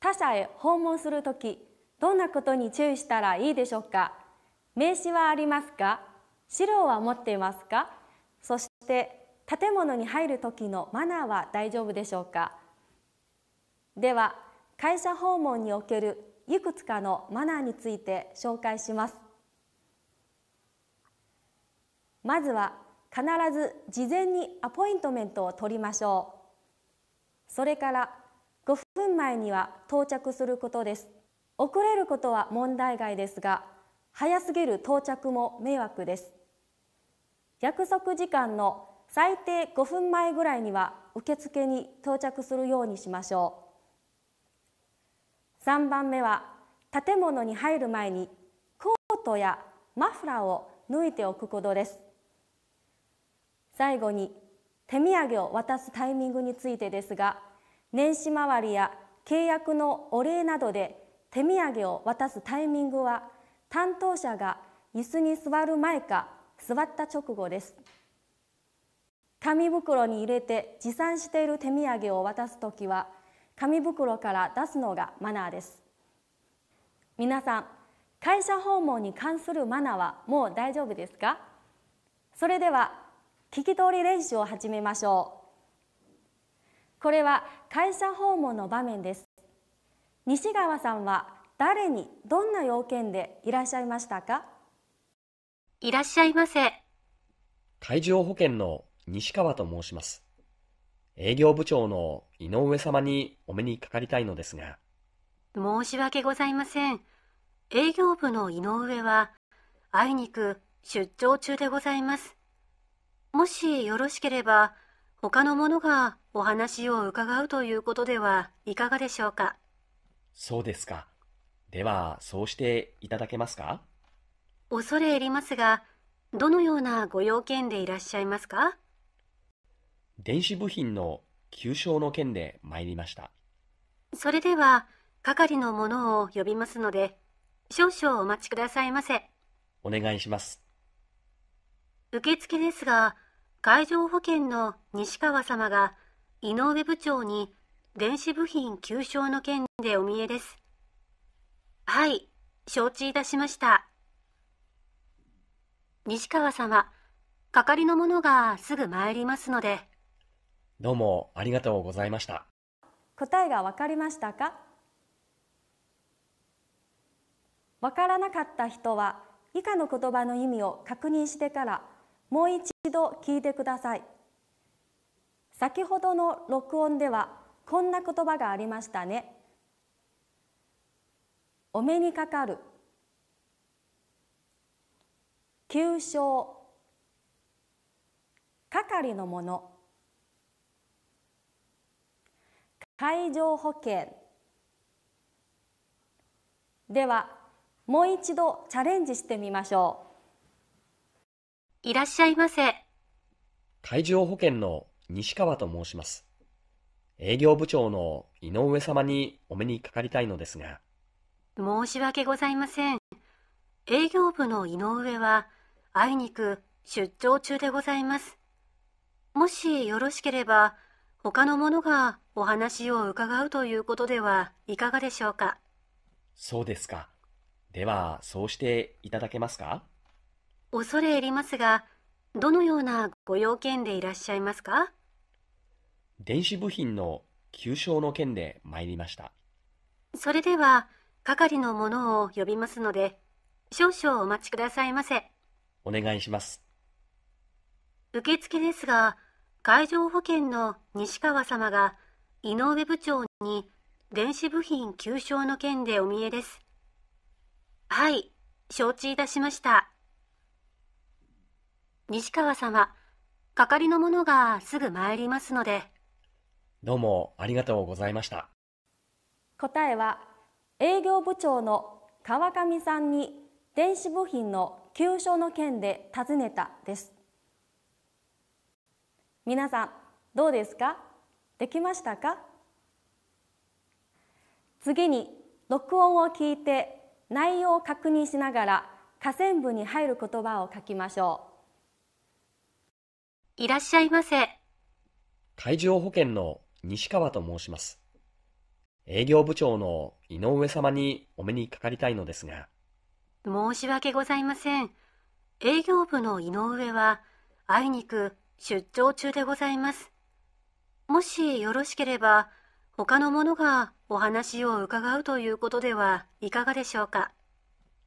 他者へ訪問するときどんなことに注意したらいいでしょうか名刺はありますか資料は持っていますかそして建物に入るときのマナーは大丈夫でしょうかでは会社訪問におけるいくつかのマナーについて紹介しますまずは必ず事前にアポイントメントを取りましょうそれから5分前には到着することです遅れることは問題外ですが早すぎる到着も迷惑です約束時間の最低5分前ぐらいには受付に到着するようにしましょう3番目は建物に入る前にコートやマフラーを脱いでおくことです最後に手土産を渡すタイミングについてですが年始回りや契約のお礼などで手土産を渡すタイミングは担当者が椅子に座る前か座った直後です紙袋に入れて持参している手土産を渡す時は紙袋から出すのがマナーです皆さん会社訪問に関するマナーはもう大丈夫ですかそれでは聞き取り練習を始めましょうこれは会社訪問の場面です西川さんは誰にどんな要件でいらっしゃいましたかいらっしゃいませ海上保険の西川と申します営業部長の井上様にお目にかかりたいのですが。申し訳ございません。営業部の井上は、あいにく出張中でございます。もしよろしければ、他の者がお話を伺うということではいかがでしょうか。そうですか。では、そうしていただけますか恐れ入りますが、どのようなご用件でいらっしゃいますか電子部品の旧称の件で参りました。それでは、係の者を呼びますので、少々お待ちくださいませ。お願いします。受付ですが、海上保険の西川様が井上部長に電子部品旧称の件でお見えです。はい、承知いたしました。西川様、係の者がすぐ参りますので。どうもありがとうございました答えがわかりましたかわからなかった人は以下の言葉の意味を確認してからもう一度聞いてください先ほどの録音ではこんな言葉がありましたねお目にかかる急所係のもの海上保険ではもう一度チャレンジしてみましょういらっしゃいませ海上保険の西川と申します営業部長の井上様にお目にかかりたいのですが申し訳ございません営業部の井上はあいにく出張中でございますもしよろしければ他の者がお話を伺うということではいかがでしょうかそうですか。では、そうしていただけますか恐れ入りますが、どのようなご用件でいらっしゃいますか電子部品の急償の件で参りました。それでは、係の者を呼びますので、少々お待ちくださいませ。お願いします。受付ですが、海上保険の西川様が井上部長に電子部品急症の件でお見えです。はい、承知いたしました。西川様、係の者がすぐ参りますので。どうもありがとうございました。答えは営業部長の川上さんに電子部品の急所の件で尋ねたです。皆さんどうですかできましたか次に録音を聞いて内容を確認しながら下線部に入る言葉を書きましょういらっしゃいませ海上保険の西川と申します営業部長の井上様にお目にかかりたいのですが申し訳ございません営業部の井上はあいにく出張中でございます。もしよろしければ、他の者がお話を伺うということではいかがでしょうか。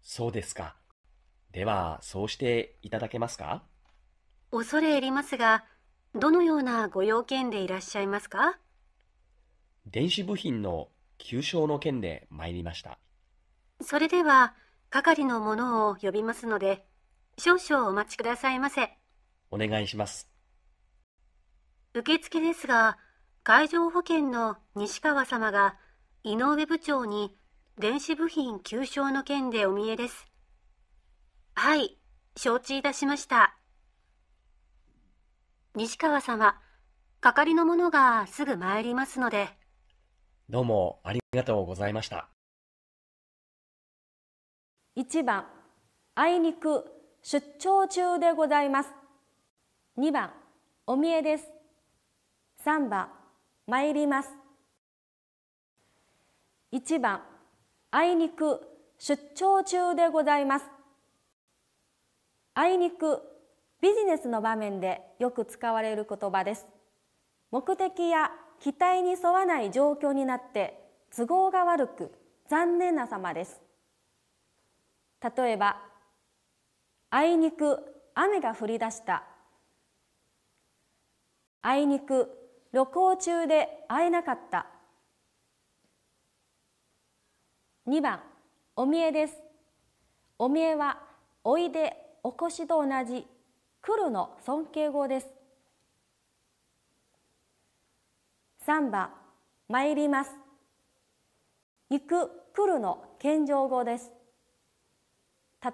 そうですか。では、そうしていただけますか恐れ入りますが、どのようなご用件でいらっしゃいますか電子部品の急症の件で参りました。それでは、係の者を呼びますので、少々お待ちくださいませ。お願いします。受付ですが、海上保険の西川様が井上部長に電子部品急償の件でお見えです。はい、承知いたしました。西川様、係の者がすぐ参りますので。どうもありがとうございました。1番、あいにく出張中でございます。2番、お見えです。3番参ります1番あいにく出張中でございますあいにくビジネスの場面でよく使われる言葉です目的や期待に沿わない状況になって都合が悪く残念な様です例えばあいにく雨が降り出したあいにく旅行中で会えなかった2番お見えですお見えはおいでお越しと同じ来るの尊敬語です3番参ります行く来るの謙譲語です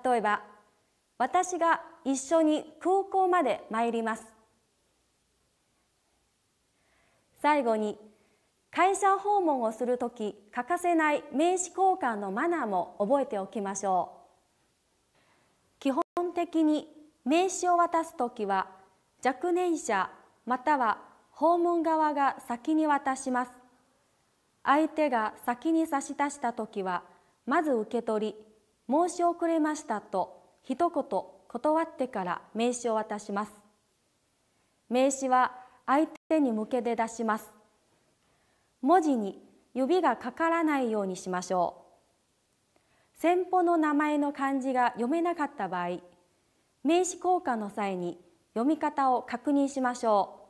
例えば私が一緒に空港まで参ります最後に会社訪問をするとき欠かせない名刺交換のマナーも覚えておきましょう基本的に名刺を渡すときは若年者または訪問側が先に渡します相手が先に差し出したときはまず受け取り申し遅れましたと一言断ってから名刺を渡します名刺は相手手に向けて出します文字に指がかからないようにしましょう先方の名前の漢字が読めなかった場合名詞交換の際に読み方を確認しましょ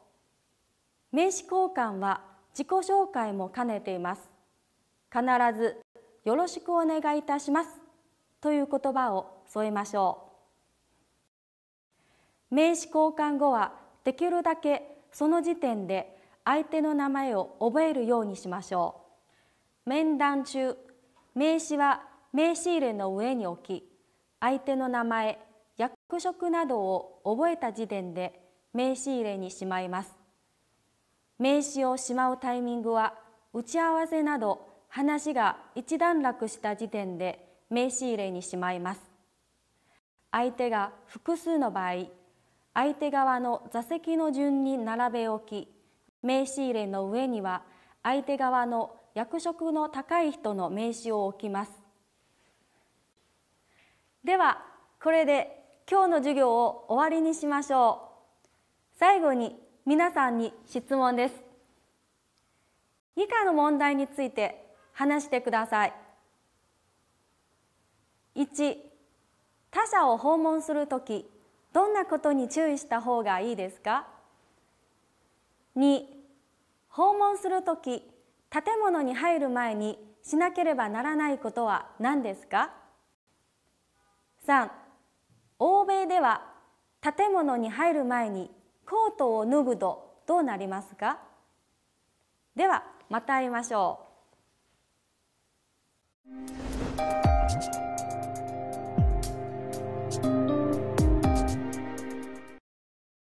う名詞交換は自己紹介も兼ねています必ずよろしくお願いいたしますという言葉を添えましょう名詞交換後はできるだけその時点で相手の名前を覚えるようにしましょう面談中名刺は名刺入れの上に置き相手の名前役職などを覚えた時点で名刺入れにしまいます名刺をしまうタイミングは打ち合わせなど話が一段落した時点で名刺入れにしまいます相手が複数の場合相手側の座席の順に並べ置き名刺入れの上には相手側の役職の高い人の名刺を置きますではこれで今日の授業を終わりにしましょう最後に皆さんに質問です以下の問題について話してください1他者を訪問するときどんなことに注意した方がいいですか2訪問する時建物に入る前にしなければならないことは何ですか3欧米では建物に入る前にコートを脱ぐとどうなりますかではまた会いましょう。